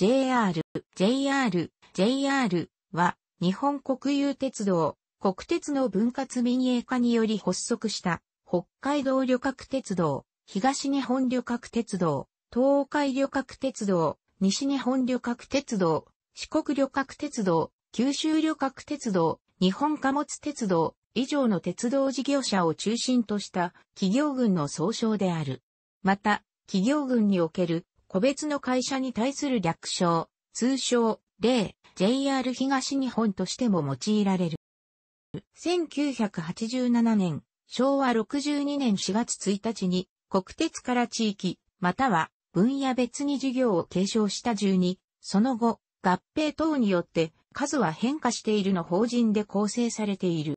JR、JR、JR は日本国有鉄道、国鉄の分割民営化により発足した北海道旅客鉄道、東日本旅客鉄道、東海旅客鉄道、西日本旅客鉄道、四国旅客鉄道、九州旅客鉄道、日本貨物鉄道以上の鉄道事業者を中心とした企業群の総称である。また、企業群における個別の会社に対する略称、通称、例、JR 東日本としても用いられる。1987年、昭和62年4月1日に、国鉄から地域、または分野別に事業を継承した十二。その後、合併等によって数は変化しているの法人で構成されている。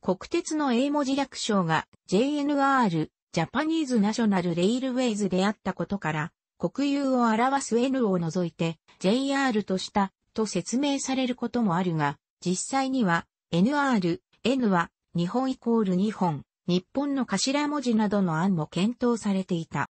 国鉄の英文字略称が JNR、ジャパニーズナショナルレイルウェイズであったことから、国有を表す N を除いて JR としたと説明されることもあるが、実際には NR、N は日本イコール日本、日本の頭文字などの案も検討されていた。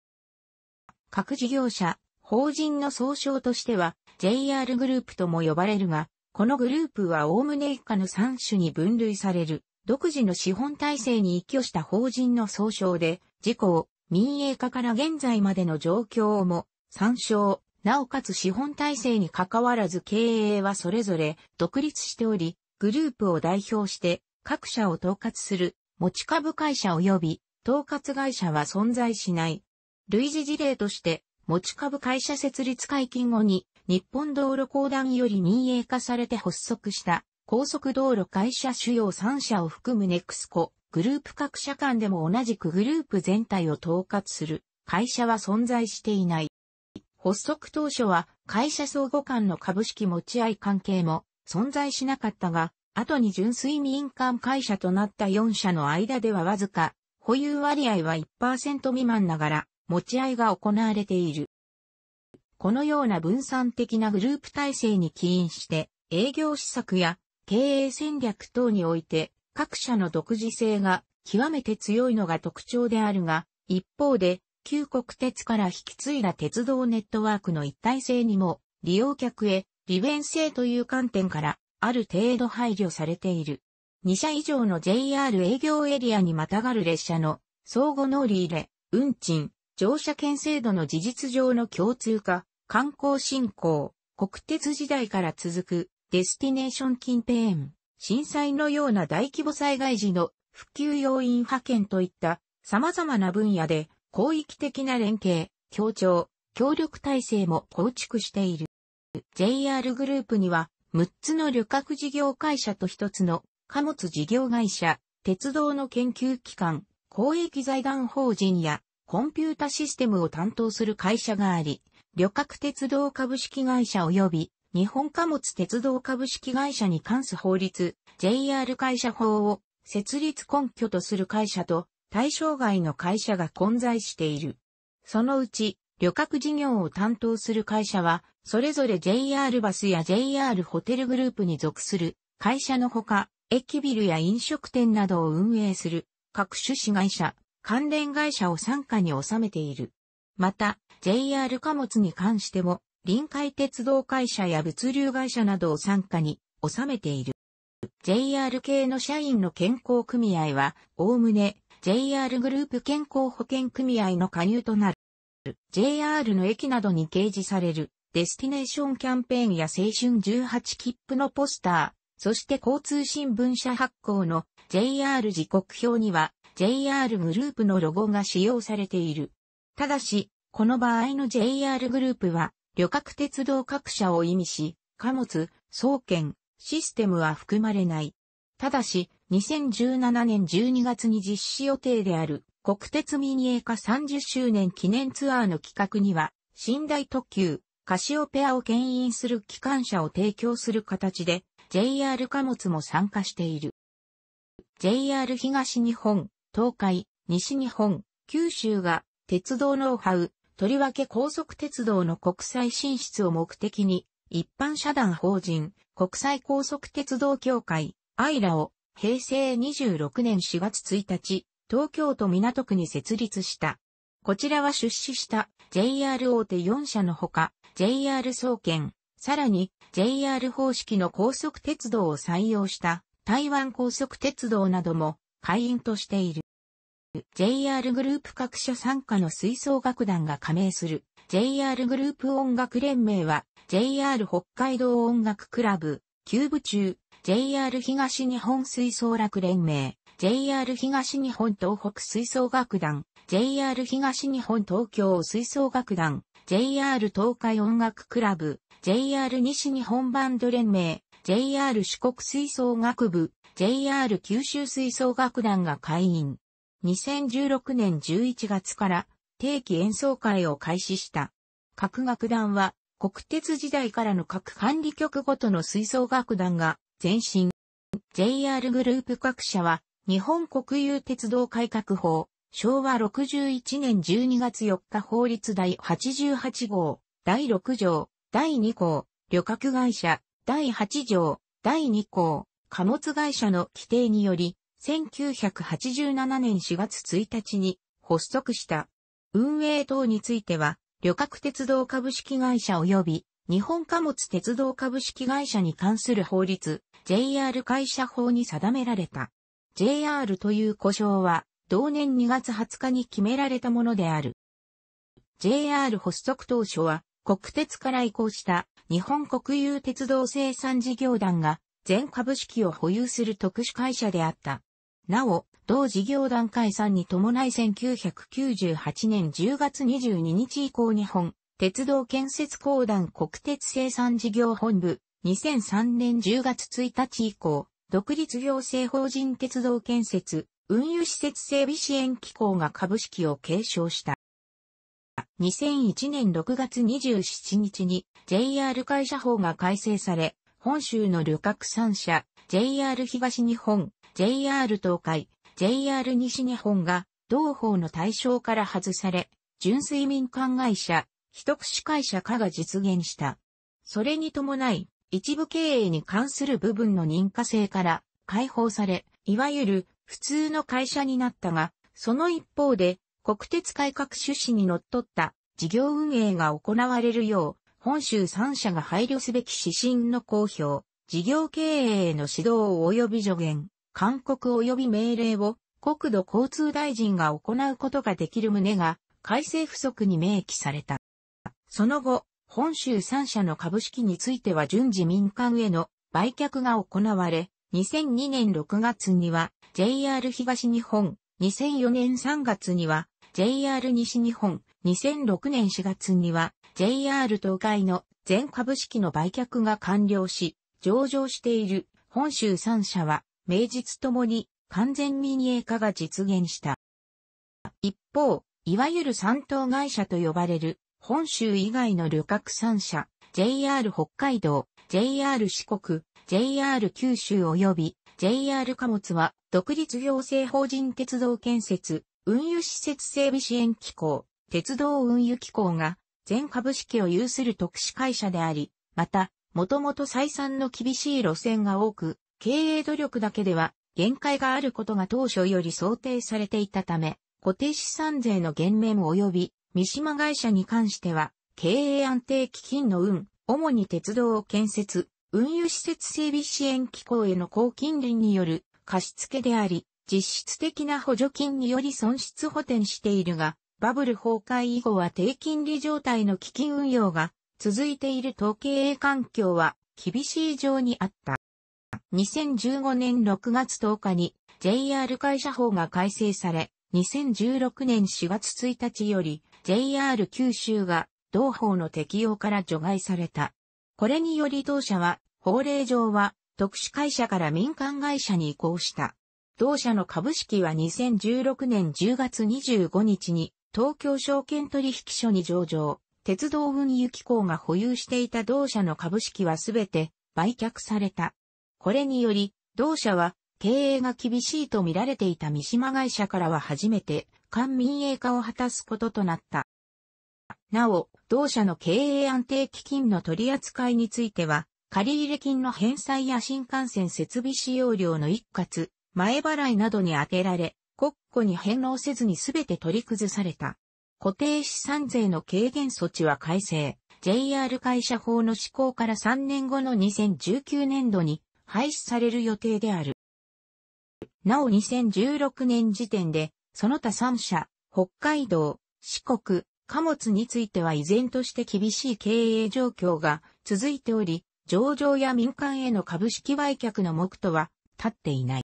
各事業者、法人の総称としては JR グループとも呼ばれるが、このグループはおおむね以下の3種に分類される、独自の資本体制に依拠した法人の総称で、事故、民営化から現在までの状況をも参照、なおかつ資本体制に関わらず経営はそれぞれ独立しており、グループを代表して各社を統括する持ち株会社及び統括会社は存在しない。類似事例として、持ち株会社設立解禁後に日本道路公団より民営化されて発足した高速道路会社主要3社を含むネクスコ、グループ各社間でも同じくグループ全体を統括する会社は存在していない。発足当初は会社相互間の株式持ち合い関係も存在しなかったが、後に純粋民間会社となった4社の間ではわずか、保有割合は1%未満ながら、持ち合いが行われている。このような分散的なグループ体制に起因して、営業施策や経営戦略等において、各社の独自性が極めて強いのが特徴であるが、一方で、旧国鉄から引き継いだ鉄道ネットワークの一体性にも、利用客へ利便性という観点から、ある程度配慮されている。2社以上の JR 営業エリアにまたがる列車の相互乗り入れ、運賃、乗車券制度の事実上の共通化、観光振興、国鉄時代から続くデスティネーション近辺。震災のような大規模災害時の復旧要因派遣といった様々な分野で広域的な連携、協調、協力体制も構築している。JR グループには6つの旅客事業会社と1つの貨物事業会社、鉄道の研究機関、公益財団法人やコンピュータシステムを担当する会社があり、旅客鉄道株式会社及び日本貨物鉄道株式会社に関す法律、JR 会社法を設立根拠とする会社と対象外の会社が混在している。そのうち、旅客事業を担当する会社は、それぞれ JR バスや JR ホテルグループに属する会社のほか、駅ビルや飲食店などを運営する各種子会社、関連会社を参加に収めている。また、JR 貨物に関しても、臨海鉄道会社や物流会社などを参加に収めている。JR 系の社員の健康組合は、おおむね JR グループ健康保険組合の加入となる。JR の駅などに掲示されるデスティネーションキャンペーンや青春18切符のポスター、そして交通新聞社発行の JR 時刻表には JR グループのロゴが使用されている。ただし、この場合の JR グループは旅客鉄道各社を意味し、貨物、総検、システムは含まれない。ただし、2017年12月に実施予定である国鉄民営化30周年記念ツアーの企画には、寝台特急、カシオペアを牽引する機関車を提供する形で、JR 貨物も参加している。JR 東日本、東海、西日本、九州が鉄道ノウハウ、とりわけ高速鉄道の国際進出を目的に、一般社団法人、国際高速鉄道協会、アイラを、平成26年4月1日、東京都港区に設立した。こちらは出資した JR 大手4社のほか、JR 総研、さらに JR 方式の高速鉄道を採用した台湾高速鉄道なども会員としている。JR グループ各社参加の吹奏楽団が加盟する JR グループ音楽連盟は JR 北海道音楽クラブ、ー部中、JR 東日本吹奏楽連盟、JR 東日本東北吹奏楽団、JR 東日本東京吹奏楽団、JR 東海音楽クラブ、JR 西日本バンド連盟、JR 四国吹奏楽部、JR 九州吹奏楽団が会員。2016年11月から定期演奏会を開始した。各楽団は国鉄時代からの各管理局ごとの吹奏楽団が前身。JR グループ各社は日本国有鉄道改革法昭和61年12月4日法律第88号第6条第2項旅客会社第8条第2項貨物会社の規定により1987年4月1日に発足した。運営等については、旅客鉄道株式会社及び日本貨物鉄道株式会社に関する法律、JR 会社法に定められた。JR という呼称は、同年2月20日に決められたものである。JR 発足当初は、国鉄から移行した日本国有鉄道生産事業団が全株式を保有する特殊会社であった。なお、同事業団解散に伴い1998年10月22日以降日本、鉄道建設公団国鉄生産事業本部、2003年10月1日以降、独立行政法人鉄道建設、運輸施設整備支援機構が株式を継承した。2001年6月27日に JR 会社法が改正され、本州の旅客3社、JR 東日本、JR 東海、JR 西日本が同法の対象から外され、純粋民間会社、一口会社化が実現した。それに伴い、一部経営に関する部分の認可制から解放され、いわゆる普通の会社になったが、その一方で国鉄改革趣旨にのっとった事業運営が行われるよう、本州3社が配慮すべき指針の公表、事業経営への指導及び助言、勧告及び命令を国土交通大臣が行うことができる旨が改正不足に明記された。その後、本州3社の株式については順次民間への売却が行われ、2002年6月には JR 東日本、2004年3月には JR 西日本、2006年4月には JR 東海の全株式の売却が完了し、上場している本州3社は名実ともに完全民営化が実現した。一方、いわゆる三等会社と呼ばれる本州以外の旅客三社、JR 北海道、JR 四国、JR 九州及び JR 貨物は独立行政法人鉄道建設、運輸施設整備支援機構、鉄道運輸機構が全株式を有する特殊会社であり、また、もともと採算の厳しい路線が多く、経営努力だけでは限界があることが当初より想定されていたため、固定資産税の減免及び三島会社に関しては、経営安定基金の運、主に鉄道を建設、運輸施設整備支援機構への高金利による貸付であり、実質的な補助金により損失補填しているが、バブル崩壊以後は低金利状態の基金運用が続いている統計営環境は厳しい状にあった。2015年6月10日に JR 会社法が改正され、2016年4月1日より JR 九州が同法の適用から除外された。これにより同社は、法令上は特殊会社から民間会社に移行した。同社の株式は2016年10月25日に東京証券取引所に上場。鉄道運輸機構が保有していた同社の株式はすべて売却された。これにより、同社は経営が厳しいと見られていた三島会社からは初めて官民営化を果たすこととなった。なお、同社の経営安定基金の取り扱いについては、借入金の返済や新幹線設備使用料の一括、前払いなどに充てられ、国庫に返納せずに全て取り崩された。固定資産税の軽減措置は改正。JR 会社法の施行から3年後の2019年度に廃止される予定である。なお2016年時点で、その他3社、北海道、四国、貨物については依然として厳しい経営状況が続いており、上場や民間への株式売却の目途は立っていない。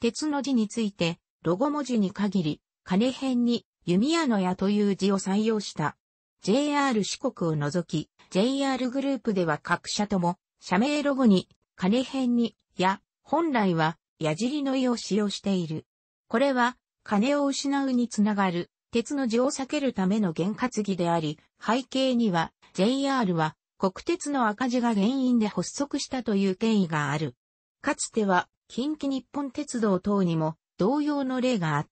鉄の字について、ロゴ文字に限り、金編に弓矢の矢という字を採用した。JR 四国を除き、JR グループでは各社とも、社名ロゴに金編に、や、本来は、矢尻の意を使用している。これは、金を失うにつながる、鉄の字を避けるための原活儀であり、背景には、JR は、国鉄の赤字が原因で発足したという経緯がある。かつては、近畿日本鉄道等にも、同様の例があっ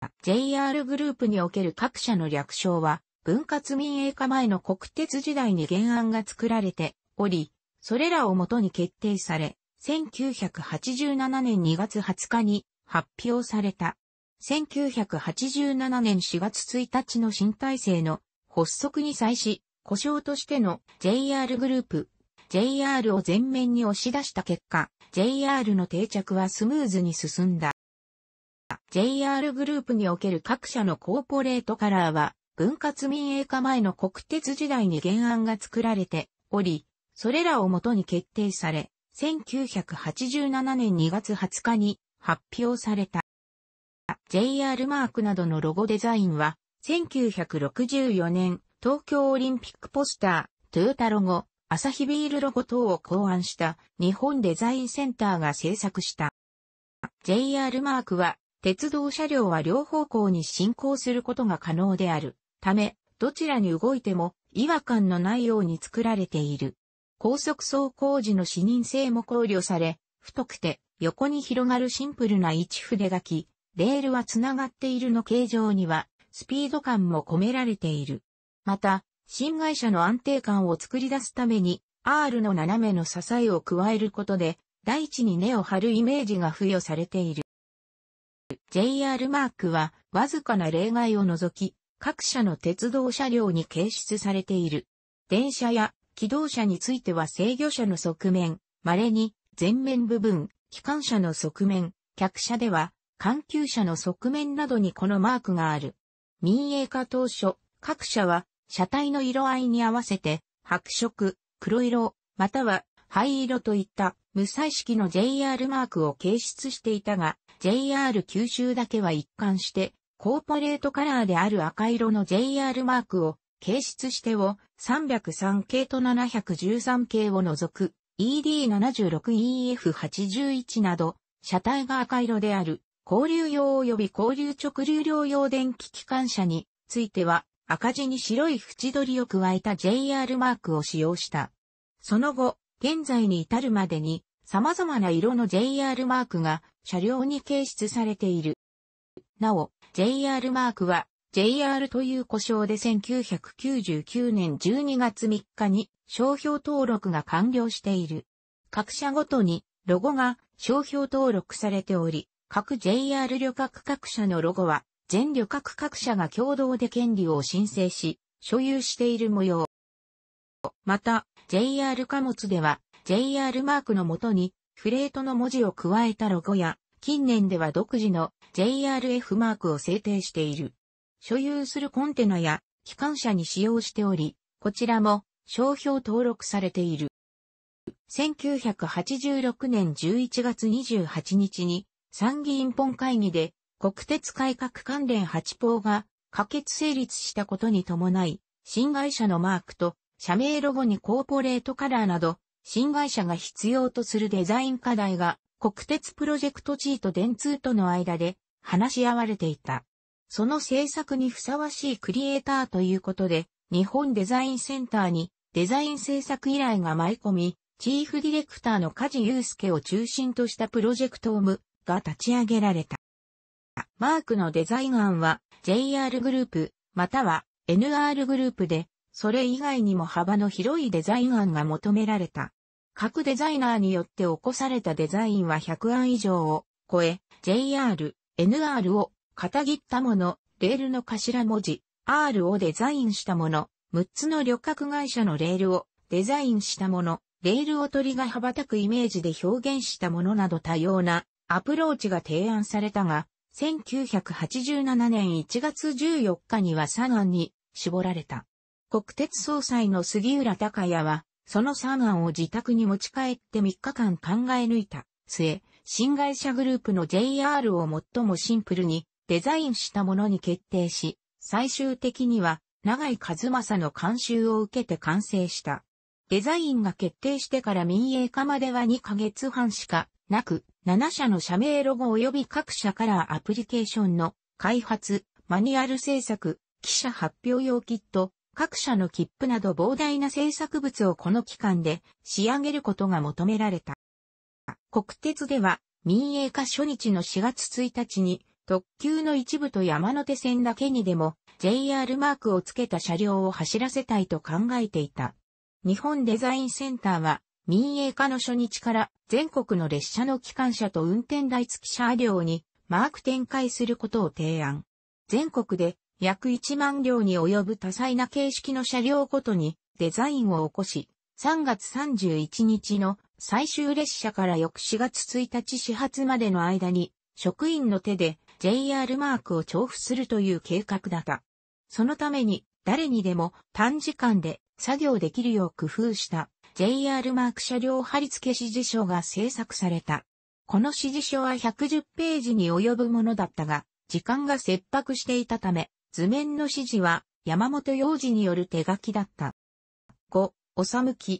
た。JR グループにおける各社の略称は、分割民営化前の国鉄時代に原案が作られており、それらをもとに決定され、1987年2月20日に発表された。1987年4月1日の新体制の発足に際し、故障としての JR グループ、JR を前面に押し出した結果、JR の定着はスムーズに進んだ。JR グループにおける各社のコーポレートカラーは、分割民営化前の国鉄時代に原案が作られており、それらをもとに決定され、1987年2月20日に発表された。JR マークなどのロゴデザインは、1964年、東京オリンピックポスター、トヨタロゴ、アサヒビールロゴ等を考案した日本デザインセンターが制作した。JR マークは、鉄道車両は両方向に進行することが可能であるため、どちらに動いても違和感のないように作られている。高速走行時の視認性も考慮され、太くて横に広がるシンプルな一筆書き、レールは繋がっているの形状には、スピード感も込められている。また、新会社の安定感を作り出すために、R の斜めの支えを加えることで、大地に根を張るイメージが付与されている。JR マークは、わずかな例外を除き、各社の鉄道車両に掲出されている。電車や気動車については制御車の側面、稀に前面部分、機関車の側面、客車では緩急車の側面などにこのマークがある。民営化当初、各社は車体の色合いに合わせて白色、黒色、または灰色といった無彩色の JR マークを掲出していたが、JR 九州だけは一貫して、コーポレートカラーである赤色の JR マークを掲出してを303系と713系を除く ED76EF81 など、車体が赤色である、交流用及び交流直流量用電気機関車については、赤字に白い縁取りを加えた JR マークを使用した。その後、現在に至るまでに、様々な色の JR マークが車両に掲出されている。なお、JR マークは JR という故障で1999年12月3日に商標登録が完了している。各社ごとにロゴが商標登録されており、各 JR 旅客各社のロゴは全旅客各社が共同で権利を申請し、所有している模様。また、JR 貨物では JR マークのもとにフレートの文字を加えたロゴや、近年では独自の JRF マークを制定している。所有するコンテナや機関車に使用しており、こちらも商標登録されている。1986年11月28日に参議院本会議で国鉄改革関連8法が可決成立したことに伴い、新会社のマークと社名ロゴにコーポレートカラーなど、新会社が必要とするデザイン課題が国鉄プロジェクト位と電通との間で話し合われていた。その制作にふさわしいクリエイターということで、日本デザインセンターにデザイン制作依頼が舞い込み、チーフディレクターの梶祐介を中心としたプロジェクトオムが立ち上げられた。マークのデザイン案は JR グループまたは NR グループで、それ以外にも幅の広いデザイン案が求められた。各デザイナーによって起こされたデザインは100案以上を超え、JR、NR を片切ったもの、レールの頭文字、R をデザインしたもの、6つの旅客会社のレールをデザインしたもの、レールを鳥が羽ばたくイメージで表現したものなど多様なアプローチが提案されたが、1987年1月14日には3案に絞られた。国鉄総裁の杉浦隆也は、その3案を自宅に持ち帰って3日間考え抜いた末、新会社グループの JR を最もシンプルにデザインしたものに決定し、最終的には長井和正の監修を受けて完成した。デザインが決定してから民営化までは2ヶ月半しかなく、7社の社名ロゴ及び各社からアプリケーションの開発、マニュアル制作、記者発表用キット、各社の切符など膨大な制作物をこの期間で仕上げることが求められた。国鉄では民営化初日の4月1日に特急の一部と山手線だけにでも JR マークをつけた車両を走らせたいと考えていた。日本デザインセンターは民営化の初日から全国の列車の機関車と運転台付き車両にマーク展開することを提案。全国で約1万両に及ぶ多彩な形式の車両ごとにデザインを起こし、3月31日の最終列車から翌4月1日始発までの間に職員の手で JR マークを重複するという計画だった。そのために誰にでも短時間で作業できるよう工夫した JR マーク車両貼付指示書が制作された。この指示書は110ページに及ぶものだったが、時間が切迫していたため、図面の指示は山本洋次による手書きだった。5、おさむき、